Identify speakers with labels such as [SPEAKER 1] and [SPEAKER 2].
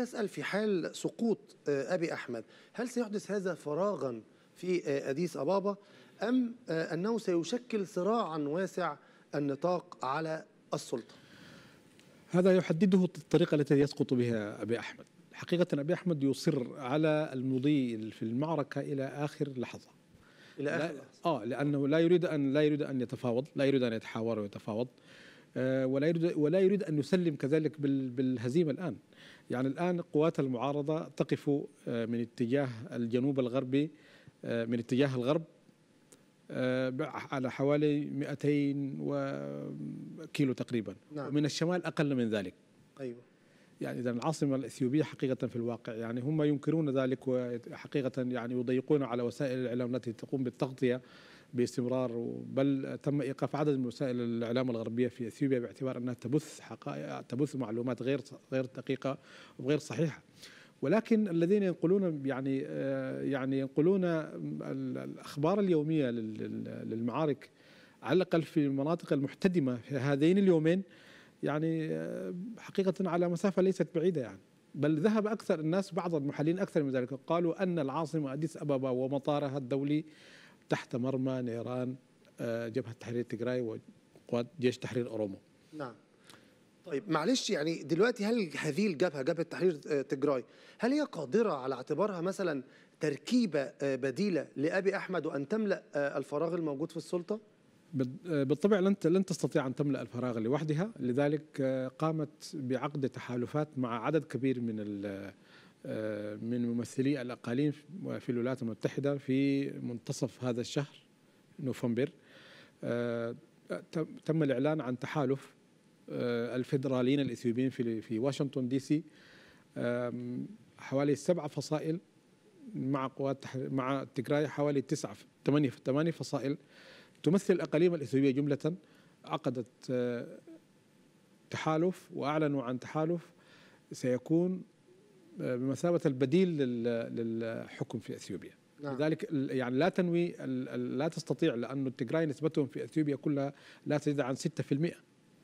[SPEAKER 1] أسأل في حال سقوط آه، أبي أحمد هل سيحدث هذا فراغا في آه، أديس أبابا أم آه، أنه سيشكل صراعا واسع النطاق
[SPEAKER 2] على السلطة هذا يحدده الطريقة التي يسقط بها أبي أحمد حقيقة أبي أحمد يصر على المضي في المعركة إلى آخر لحظة إلى آخر لحظة آه لأنه لا يريد أن لا يريد أن يتفاوض لا يريد أن يتحاور ويتفاوض آه، ولا يريد ولا يريد ان يسلم كذلك بالهزيمه الان يعني الان قوات المعارضه تقف آه، من اتجاه الجنوب الغربي آه، من اتجاه الغرب على حوالي 200 كيلو تقريبا نعم. ومن الشمال اقل من ذلك ايوه يعني اذا العاصمه الاثيوبيه حقيقه في الواقع يعني هم ينكرون ذلك وحقيقه يعني يضيقون على وسائل الاعلام التي تقوم بالتغطيه باستمرار بل تم ايقاف عدد من وسائل الاعلام الغربيه في اثيوبيا باعتبار انها تبث حقائق تبث معلومات غير غير دقيقه وغير صحيحه ولكن الذين ينقلون يعني آه، يعني ينقلون الاخبار اليوميه للمعارك على الاقل في المناطق المحتدمه في هذين اليومين يعني آه، حقيقه على مسافه ليست بعيده يعني بل ذهب اكثر الناس بعض المحللين اكثر من ذلك قالوا ان العاصمه اديس ابابا ومطارها الدولي تحت مرمى نيران آه، جبهه تحرير تجراي وقوات جيش تحرير اورومو نعم طيب معلش يعني دلوقتي هل هذه الجبهه جبهه تحرير
[SPEAKER 1] آه، تجراي هل هي قادره على اعتبارها مثلا تركيبه آه، بديله لابي احمد وان تملا الفراغ الموجود في السلطه؟
[SPEAKER 2] بالطبع لن لن تستطيع ان تملا الفراغ لوحدها لذلك قامت بعقد تحالفات مع عدد كبير من آه، من ممثلي الأقاليم في الولايات المتحدة في منتصف هذا الشهر نوفمبر آه، تم الإعلان عن تحالف آه، الفيدراليين الإثيوبيين في في واشنطن دي سي حوالي سبع فصائل مع قوات مع تجراي حوالي تسعة ثمانية ثمانية فصائل تمثل الأقاليم الإثيوبية جملة عقدت تحالف وأعلنوا عن تحالف سيكون بمثابه البديل للحكم في اثيوبيا نعم. لذلك يعني لا تنوي لا تستطيع لأن التجراي نسبتهم في اثيوبيا كلها لا تزيد عن 6%